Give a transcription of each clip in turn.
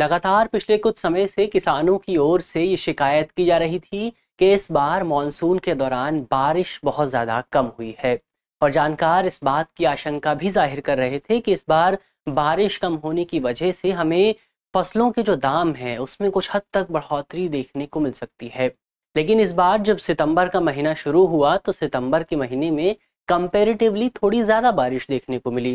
लगातार पिछले कुछ समय से किसानों की ओर से ये शिकायत की जा रही थी कि इस बार मानसून के दौरान बारिश बहुत ज़्यादा कम हुई है और जानकार इस बात की आशंका भी जाहिर कर रहे थे कि इस बार बारिश कम होने की वजह से हमें फसलों के जो दाम हैं उसमें कुछ हद तक बढ़ोतरी देखने को मिल सकती है लेकिन इस बार जब सितंबर का महीना शुरू हुआ तो सितंबर के महीने में कंपेरेटिवली थोड़ी ज़्यादा बारिश देखने को मिली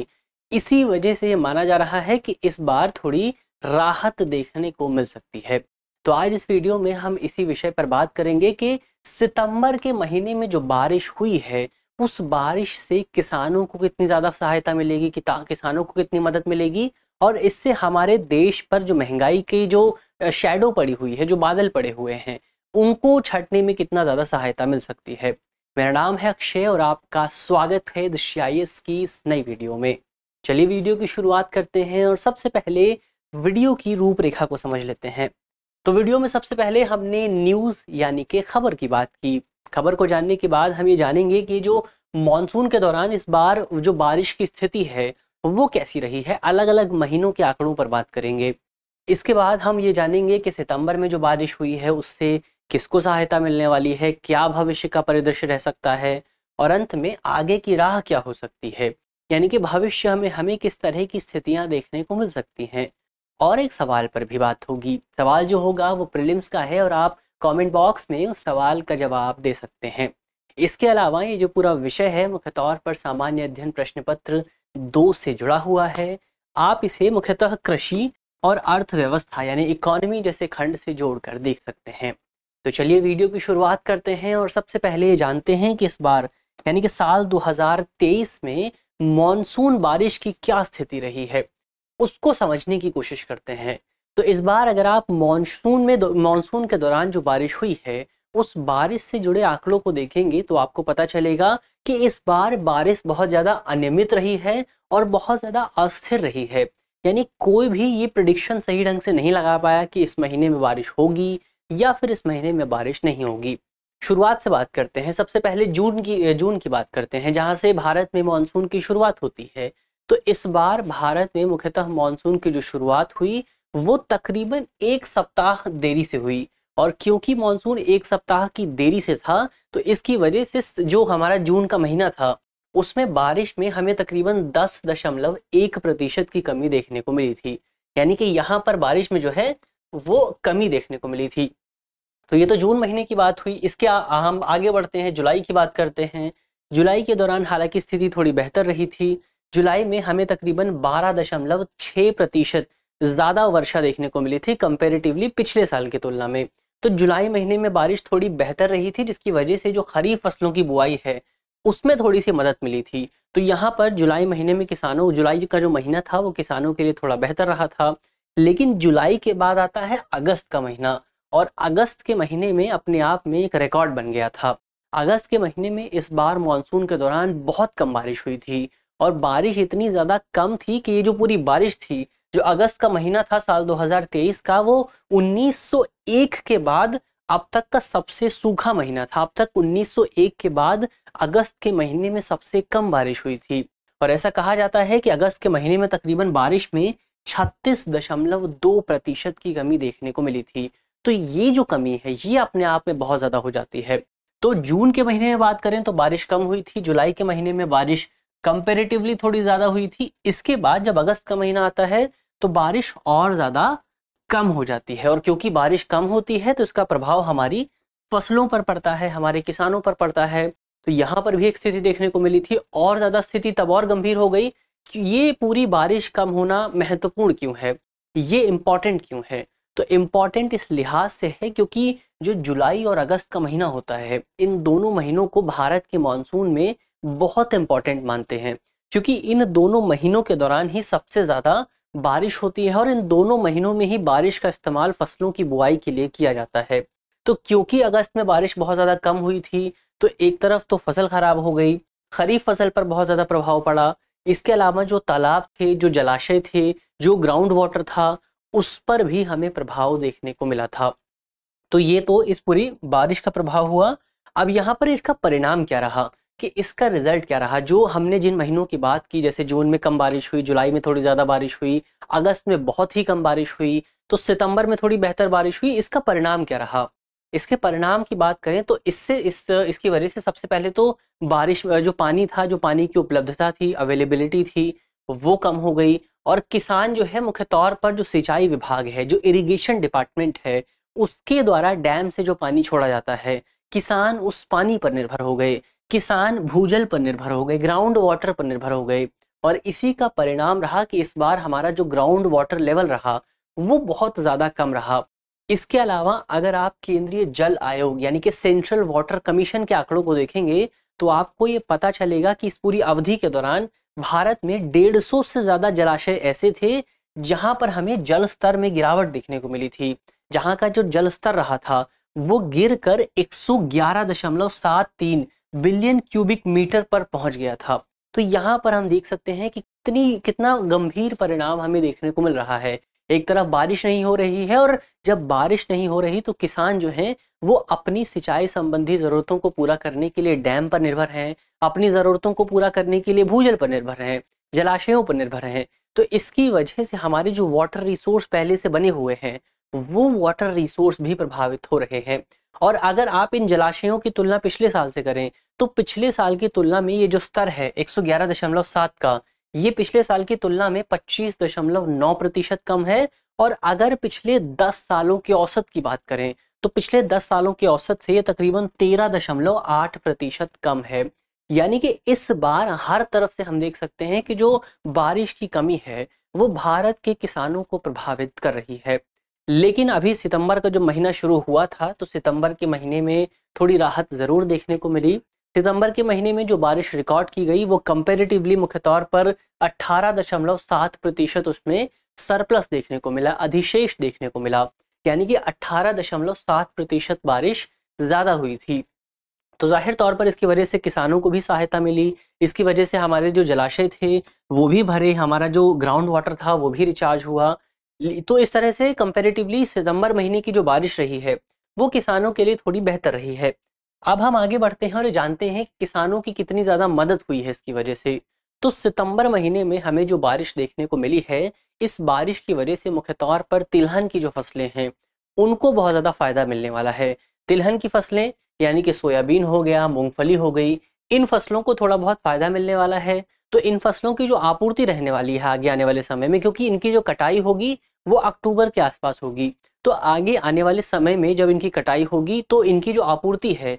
इसी वजह से ये माना जा रहा है कि इस बार थोड़ी राहत देखने को मिल सकती है तो आज इस वीडियो में हम इसी विषय पर बात करेंगे कि सितंबर के महीने में जो बारिश हुई है उस बारिश से किसानों को कितनी ज़्यादा सहायता मिलेगी किसानों को कितनी मदद मिलेगी और इससे हमारे देश पर जो महंगाई की जो शेडो पड़ी हुई है जो बादल पड़े हुए हैं उनको छटने में कितना ज़्यादा सहायता मिल सकती है मेरा नाम है अक्षय और आपका स्वागत है दिशियाइस की इस नई वीडियो में चलिए वीडियो की शुरुआत करते हैं और सबसे पहले वीडियो की रूपरेखा को समझ लेते हैं तो वीडियो में सबसे पहले हमने न्यूज़ यानी कि खबर की बात की खबर को जानने के बाद हम ये जानेंगे कि जो मानसून के दौरान इस बार जो बारिश की स्थिति है वो कैसी रही है अलग अलग महीनों के आंकड़ों पर बात करेंगे इसके बाद हम ये जानेंगे कि सितंबर में जो बारिश हुई है उससे किसको सहायता मिलने वाली है क्या भविष्य का परिदृश्य रह सकता है और अंत में आगे की राह क्या हो सकती है यानी कि भविष्य में हमें किस तरह की स्थितियां देखने को मिल सकती हैं और एक सवाल पर भी बात होगी सवाल जो होगा वो प्रिलिम्स का है और आप कमेंट बॉक्स में उस सवाल का जवाब दे सकते हैं इसके अलावा ये जो पूरा विषय है मुख्य तौर पर सामान्य अध्ययन प्रश्न पत्र दो से जुड़ा हुआ है आप इसे मुख्यतः कृषि और अर्थव्यवस्था यानी इकोनॉमी जैसे खंड से जोड़कर देख सकते हैं तो चलिए वीडियो की शुरुआत करते हैं और सबसे पहले ये जानते हैं कि इस बार यानी कि साल 2023 में मानसून बारिश की क्या स्थिति रही है उसको समझने की कोशिश करते हैं तो इस बार अगर आप मानसून में मानसून के दौरान जो बारिश हुई है उस बारिश से जुड़े आंकड़ों को देखेंगे तो आपको पता चलेगा कि इस बार बारिश बहुत ज़्यादा अनियमित रही है और बहुत ज़्यादा अस्थिर रही है यानी कोई भी ये प्रडिक्शन सही ढंग से नहीं लगा पाया कि इस महीने में बारिश होगी या फिर इस महीने में बारिश नहीं होगी शुरुआत से बात करते हैं सबसे पहले जून की जून की बात करते हैं जहाँ से भारत में मानसून की शुरुआत होती है तो इस बार भारत में मुख्यतः मानसून की जो शुरुआत हुई वो तकरीबन एक सप्ताह देरी से हुई और क्योंकि मानसून एक सप्ताह की देरी से था तो इसकी वजह से जो हमारा जून का महीना था उसमें बारिश में हमें तकरीबन दस दशमलव एक प्रतिशत की कमी देखने को मिली थी यानी कि यहाँ पर बारिश में जो है वो कमी देखने को मिली थी तो ये तो जून महीने की बात हुई इसके हम आगे बढ़ते हैं जुलाई की बात करते हैं जुलाई के दौरान हालांकि स्थिति थोड़ी बेहतर रही थी जुलाई में हमें तकरीबन बारह दशमलव छह प्रतिशत ज़्यादा वर्षा देखने को मिली थी कंपेरेटिवली पिछले साल की तुलना में तो जुलाई महीने में बारिश थोड़ी बेहतर रही थी जिसकी वजह से जो खरीफ फसलों की बुआई है उसमें थोड़ी सी मदद मिली थी तो यहाँ पर जुलाई महीने में किसानों जुलाई का जो महीना था वो किसानों के लिए थोड़ा बेहतर रहा था लेकिन जुलाई के बाद आता है अगस्त का महीना और अगस्त के महीने में अपने आप में एक रिकॉर्ड बन गया था अगस्त के महीने में इस बार मानसून के दौरान बहुत कम बारिश हुई थी और बारिश इतनी ज़्यादा कम थी कि ये जो पूरी बारिश थी जो अगस्त का महीना था साल 2023 का वो 1901 के बाद अब तक का सबसे सूखा महीना था अब तक 1901 के बाद अगस्त के महीने में सबसे कम बारिश हुई थी और ऐसा कहा जाता है कि अगस्त के महीने में तकरीबन बारिश में दो प्रतिशत की कमी देखने को मिली थी तो ये जो कमी है ये अपने आप में बहुत ज़्यादा हो जाती है तो जून के महीने में बात करें तो बारिश कम हुई थी जुलाई के महीने में बारिश कंपेरेटिवली थोड़ी ज़्यादा हुई थी इसके बाद जब अगस्त का महीना आता है तो बारिश और ज़्यादा कम हो जाती है और क्योंकि बारिश कम होती है तो इसका प्रभाव हमारी फसलों पर पड़ता है हमारे किसानों पर पड़ता है तो यहाँ पर भी एक स्थिति देखने को मिली थी और ज़्यादा स्थिति तब और गंभीर हो गई कि ये पूरी बारिश कम होना महत्वपूर्ण क्यों है ये इम्पॉर्टेंट क्यों है तो इम्पॉर्टेंट इस लिहाज से है क्योंकि जो जुलाई और अगस्त का महीना होता है इन दोनों महीनों को भारत के मानसून में बहुत इंपॉर्टेंट मानते हैं क्योंकि इन दोनों महीनों के दौरान ही सबसे ज़्यादा बारिश होती है और इन दोनों महीनों में ही बारिश का इस्तेमाल फसलों की बुआई के लिए किया जाता है तो क्योंकि अगस्त में बारिश बहुत ज़्यादा कम हुई थी तो एक तरफ तो फसल खराब हो गई खरीफ फसल पर बहुत ज़्यादा प्रभाव पड़ा इसके अलावा जो तालाब थे जो जलाशय थे जो ग्राउंड वाटर था उस पर भी हमें प्रभाव देखने को मिला था तो ये तो इस पूरी बारिश का प्रभाव हुआ अब यहाँ पर इसका परिणाम क्या रहा कि इसका रिजल्ट क्या रहा जो हमने जिन महीनों की बात की जैसे जून में कम बारिश हुई जुलाई में थोड़ी ज़्यादा बारिश हुई अगस्त में बहुत ही कम बारिश हुई तो सितंबर में थोड़ी बेहतर बारिश हुई इसका परिणाम क्या रहा इसके परिणाम की बात करें तो इससे इस इसकी वजह से सबसे पहले तो बारिश जो पानी था जो पानी की उपलब्धता थी अवेलेबिलिटी थी वो कम हो गई और किसान जो है मुख्य तौर पर जो सिंचाई विभाग है जो इरिगेशन डिपार्टमेंट है उसके द्वारा डैम से जो पानी छोड़ा जाता है किसान उस पानी पर निर्भर हो गए किसान भूजल पर निर्भर हो गए ग्राउंड वाटर पर निर्भर हो गए और इसी का परिणाम रहा कि इस बार हमारा जो ग्राउंड वाटर लेवल रहा वो बहुत ज़्यादा कम रहा इसके अलावा अगर आप केंद्रीय जल आयोग यानी कि सेंट्रल वाटर कमीशन के आंकड़ों को देखेंगे तो आपको ये पता चलेगा कि इस पूरी अवधि के दौरान भारत में डेढ़ सौ से ज़्यादा जलाशय ऐसे थे जहां पर हमें जल स्तर में गिरावट देखने को मिली थी जहां का जो जल स्तर रहा था वो गिर कर एक बिलियन क्यूबिक मीटर पर पहुंच गया था तो यहाँ पर हम देख सकते हैं कि कितनी कितना गंभीर परिणाम हमें देखने को मिल रहा है एक तरफ बारिश नहीं हो रही है और जब बारिश नहीं हो रही तो किसान जो हैं वो अपनी सिंचाई संबंधी ज़रूरतों को पूरा करने के लिए डैम पर निर्भर हैं अपनी ज़रूरतों को पूरा करने के लिए भूजल पर निर्भर हैं जलाशयों पर निर्भर हैं तो इसकी वजह से हमारे जो वाटर रिसोर्स पहले से बने हुए हैं वो वाटर रिसोर्स भी प्रभावित हो रहे हैं और अगर आप इन जलाशयों की तुलना पिछले साल से करें तो पिछले साल की तुलना में ये जो स्तर है 111.7 का ये पिछले साल की तुलना में 25.9 प्रतिशत कम है और अगर पिछले 10 सालों के औसत की बात करें तो पिछले 10 सालों के औसत से ये तकरीबन 13.8 प्रतिशत कम है यानी कि इस बार हर तरफ से हम देख सकते हैं कि जो बारिश की कमी है वो भारत के किसानों को प्रभावित कर रही है लेकिन अभी सितंबर का जो महीना शुरू हुआ था तो सितंबर के महीने में थोड़ी राहत ज़रूर देखने को मिली सितंबर के महीने में जो बारिश रिकॉर्ड की गई वो कंपेरेटिवली मुख्य तौर पर 18.7 प्रतिशत उसमें सरप्लस देखने को मिला अधिशेष देखने को मिला यानी कि 18.7 प्रतिशत बारिश ज़्यादा हुई थी तो जाहिर तौर पर इसकी वजह से किसानों को भी सहायता मिली इसकी वजह से हमारे जो जलाशय थे वो भी भरे हमारा जो ग्राउंड वाटर था वो भी रिचार्ज हुआ तो इस तरह से कंपेरेटिवली सितंबर महीने की जो बारिश रही है वो किसानों के लिए थोड़ी बेहतर रही है अब हम आगे बढ़ते हैं और जानते हैं किसानों की कितनी ज़्यादा मदद हुई है इसकी वजह से तो सितंबर महीने में हमें जो बारिश देखने को मिली है इस बारिश की वजह से मुख्य तौर पर तिलहन की जो फसलें हैं उनको बहुत ज़्यादा फ़ायदा मिलने वाला है तिलहन की फसलें यानी कि सोयाबीन हो गया मूंगफली हो गई इन फसलों को थोड़ा बहुत फ़ायदा मिलने वाला है तो इन फसलों की जो आपूर्ति रहने वाली है आगे आने वाले समय में क्योंकि इनकी जो कटाई होगी वो अक्टूबर के आसपास होगी तो आगे आने वाले समय में जब इनकी कटाई होगी तो इनकी जो आपूर्ति है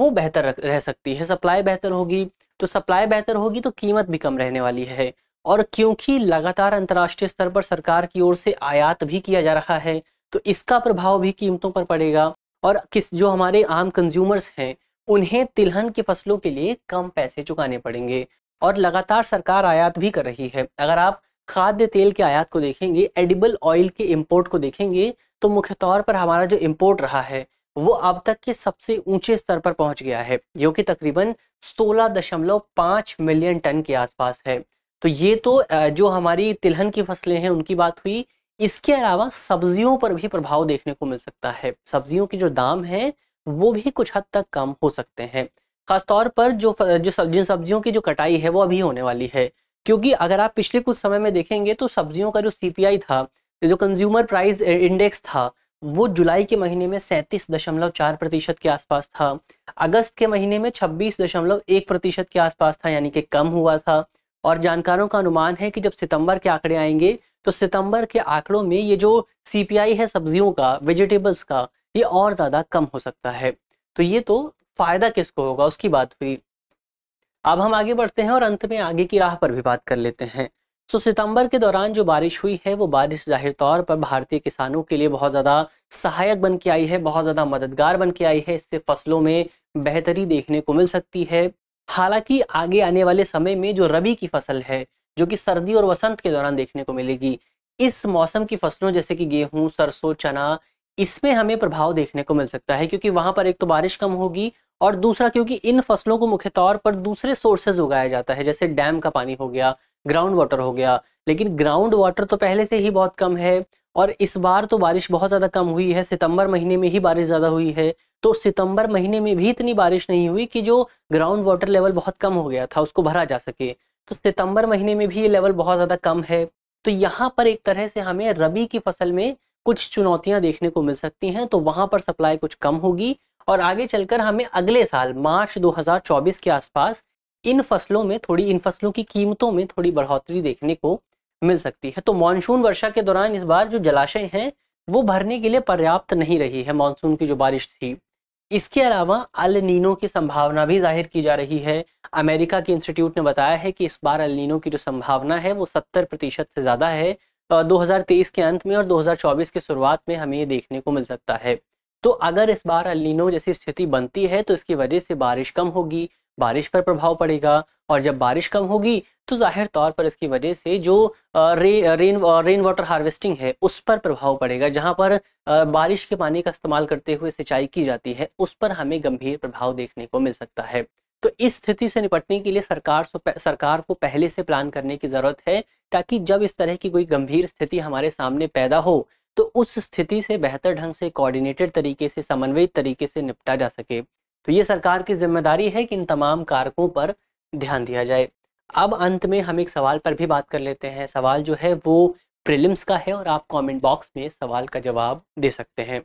वो बेहतर रह सकती है सप्लाई बेहतर होगी तो सप्लाई बेहतर होगी तो कीमत भी कम रहने वाली है और क्योंकि लगातार अंतर्राष्ट्रीय स्तर पर सरकार की ओर से आयात भी किया जा रहा है तो इसका प्रभाव भी कीमतों पर पड़ेगा और किस जो हमारे आम कंज्यूमर्स हैं उन्हें तिलहन की फसलों के लिए कम पैसे चुकाने पड़ेंगे और लगातार सरकार आयात भी कर रही है अगर आप खाद्य तेल के आयात को देखेंगे एडिबल ऑयल के इम्पोर्ट को देखेंगे तो मुख्य तौर पर हमारा जो इम्पोर्ट रहा है वो अब तक के सबसे ऊंचे स्तर पर पहुंच गया है जो कि तकरीबन 16.5 मिलियन टन के आसपास है तो ये तो जो हमारी तिलहन की फसलें हैं उनकी बात हुई इसके अलावा सब्जियों पर भी प्रभाव देखने को मिल सकता है सब्जियों के जो दाम हैं वो भी कुछ हद तक कम हो सकते हैं खासतौर पर जो जो सब, जिन सब्जियों की जो कटाई है वो अभी होने वाली है क्योंकि अगर आप पिछले कुछ समय में देखेंगे तो सब्जियों का जो सीपीआई था जो कंज्यूमर प्राइस इंडेक्स था वो जुलाई के महीने में सैंतीस दशमलव चार प्रतिशत के आसपास था अगस्त के महीने में छब्बीस दशमलव एक प्रतिशत के आसपास था यानी कि कम हुआ था और जानकारों का अनुमान है कि जब सितंबर के आंकड़े आएंगे तो सितंबर के आंकड़ों में ये जो सीपीआई है सब्जियों का वेजिटेबल्स का ये और ज़्यादा कम हो सकता है तो ये तो फायदा किसको होगा उसकी बात हुई अब हम आगे बढ़ते हैं और अंत में आगे की राह पर भी बात कर लेते हैं सो सितंबर के दौरान जो बारिश हुई है वो बारिश जाहिर तौर पर भारतीय किसानों के लिए बहुत ज़्यादा सहायक बन के आई है बहुत ज़्यादा मददगार बन के आई है इससे फसलों में बेहतरी देखने को मिल सकती है हालांकि आगे आने वाले समय में जो रबी की फसल है जो कि सर्दी और वसंत के दौरान देखने को मिलेगी इस मौसम की फसलों जैसे कि गेहूं सरसों चना इसमें हमें प्रभाव देखने को मिल सकता है क्योंकि वहां पर एक तो बारिश कम होगी और दूसरा क्योंकि इन फसलों को मुख्य तौर पर दूसरे सोर्सेज उगाया जाता है जैसे डैम का पानी हो गया ग्राउंड वाटर हो गया लेकिन ग्राउंड वाटर तो पहले से ही बहुत कम है और इस बार तो बारिश बहुत ज़्यादा कम हुई है सितंबर महीने में ही बारिश ज़्यादा हुई है तो सितंबर महीने में भी इतनी बारिश नहीं हुई कि जो ग्राउंड वाटर लेवल बहुत कम हो गया था उसको भरा जा सके तो सितंबर महीने में भी ये लेवल बहुत ज़्यादा कम है तो यहाँ पर एक तरह से हमें रबी की फसल में कुछ चुनौतियां देखने को मिल सकती हैं तो वहां पर सप्लाई कुछ कम होगी और आगे चलकर हमें अगले साल मार्च 2024 के आसपास इन फसलों में थोड़ी इन फसलों की कीमतों में थोड़ी बढ़ोतरी देखने को मिल सकती है तो मानसून वर्षा के दौरान इस बार जो जलाशय हैं वो भरने के लिए पर्याप्त नहीं रही है मानसून की जो बारिश थी इसके अलावा अल नीनो की संभावना भी जाहिर की जा रही है अमेरिका के इंस्टीट्यूट ने बताया है कि इस बार अल नीनो की जो संभावना है वो सत्तर प्रतिशत से ज़्यादा है 2023 के अंत में और 2024 के शुरुआत में हमें ये देखने को मिल सकता है तो अगर इस बार अलिनो जैसी स्थिति बनती है तो इसकी वजह से बारिश कम होगी बारिश पर प्रभाव पड़ेगा और जब बारिश कम होगी तो जाहिर तौर पर इसकी वजह से जो रे, रेन रेन वाटर हार्वेस्टिंग है उस पर प्रभाव पड़ेगा जहां पर बारिश के पानी का इस्तेमाल करते हुए सिंचाई की जाती है उस पर हमें गंभीर प्रभाव देखने को मिल सकता है तो इस स्थिति से निपटने के लिए सरकार सरकार को पहले से प्लान करने की ज़रूरत है ताकि जब इस तरह की कोई गंभीर स्थिति हमारे सामने पैदा हो तो उस स्थिति से बेहतर ढंग से कोऑर्डिनेटेड तरीके से समन्वयित तरीके से निपटा जा सके तो ये सरकार की जिम्मेदारी है कि इन तमाम कारकों पर ध्यान दिया जाए अब अंत में हम एक सवाल पर भी बात कर लेते हैं सवाल जो है वो प्रिलिम्स का है और आप कमेंट बॉक्स में सवाल का जवाब दे सकते हैं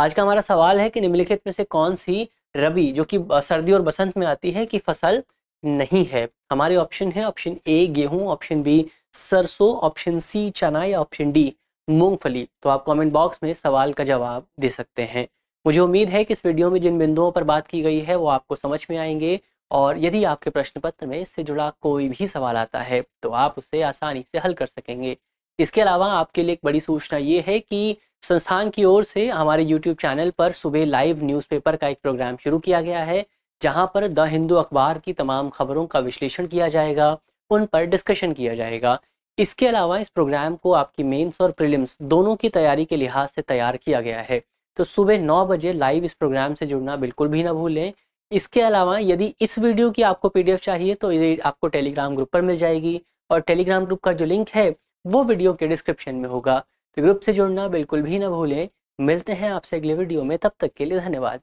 आज का हमारा सवाल है कि निम्नलिखित में से कौन सी रबी जो कि सर्दी और बसंत में आती है कि फसल नहीं है हमारे ऑप्शन है ऑप्शन ए गेहूं ऑप्शन बी सरसों ऑप्शन सी चना या ऑप्शन डी मूंगफली तो आप कमेंट बॉक्स में सवाल का जवाब दे सकते हैं मुझे उम्मीद है कि इस वीडियो में जिन बिंदुओं पर बात की गई है वो आपको समझ में आएंगे और यदि आपके प्रश्न पत्र में इससे जुड़ा कोई भी सवाल आता है तो आप उसे आसानी से हल कर सकेंगे इसके अलावा आपके लिए एक बड़ी सूचना ये है कि संस्थान की ओर से हमारे YouTube चैनल पर सुबह लाइव न्यूज़पेपर का एक प्रोग्राम शुरू किया गया है जहां पर द हिंदू अखबार की तमाम खबरों का विश्लेषण किया जाएगा उन पर डिस्कशन किया जाएगा इसके अलावा इस प्रोग्राम को आपकी मेंस और प्रीलिम्स दोनों की तैयारी के लिहाज से तैयार किया गया है तो सुबह नौ बजे लाइव इस प्रोग्राम से जुड़ना बिल्कुल भी ना भूलें इसके अलावा यदि इस वीडियो की आपको पी चाहिए तो ये आपको टेलीग्राम ग्रुप पर मिल जाएगी और टेलीग्राम ग्रुप का जो लिंक है वो वीडियो के डिस्क्रिप्शन में होगा तो ग्रुप से जुड़ना बिल्कुल भी ना भूलें मिलते हैं आपसे अगले वीडियो में तब तक के लिए धन्यवाद